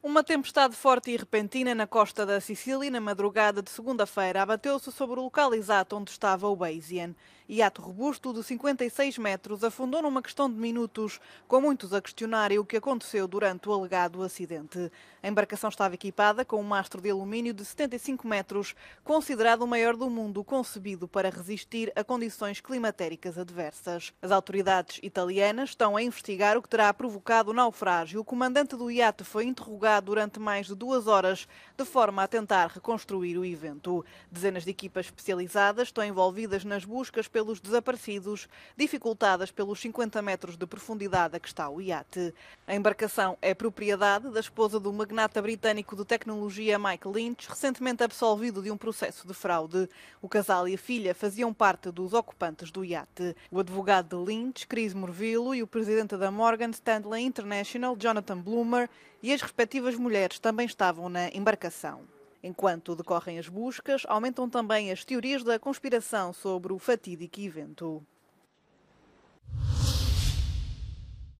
Uma tempestade forte e repentina na costa da Sicília na madrugada de segunda-feira abateu-se sobre o local exato onde estava o Bayesian. Iato robusto de 56 metros afundou numa questão de minutos, com muitos a questionarem o que aconteceu durante o alegado acidente. A embarcação estava equipada com um mastro de alumínio de 75 metros, considerado o maior do mundo concebido para resistir a condições climatéricas adversas. As autoridades italianas estão a investigar o que terá provocado o naufrágio. O comandante do iate foi interrogado durante mais de duas horas, de forma a tentar reconstruir o evento. Dezenas de equipas especializadas estão envolvidas nas buscas pelos desaparecidos, dificultadas pelos 50 metros de profundidade a que está o iate. A embarcação é propriedade da esposa do magnata britânico de tecnologia Mike Lynch, recentemente absolvido de um processo de fraude. O casal e a filha faziam parte dos ocupantes do iate. O advogado de Lynch, Chris Morvillo, e o presidente da Morgan Stanley International, Jonathan Bloomer, e as respectivas respectivas mulheres também estavam na embarcação. Enquanto decorrem as buscas, aumentam também as teorias da conspiração sobre o fatídico evento.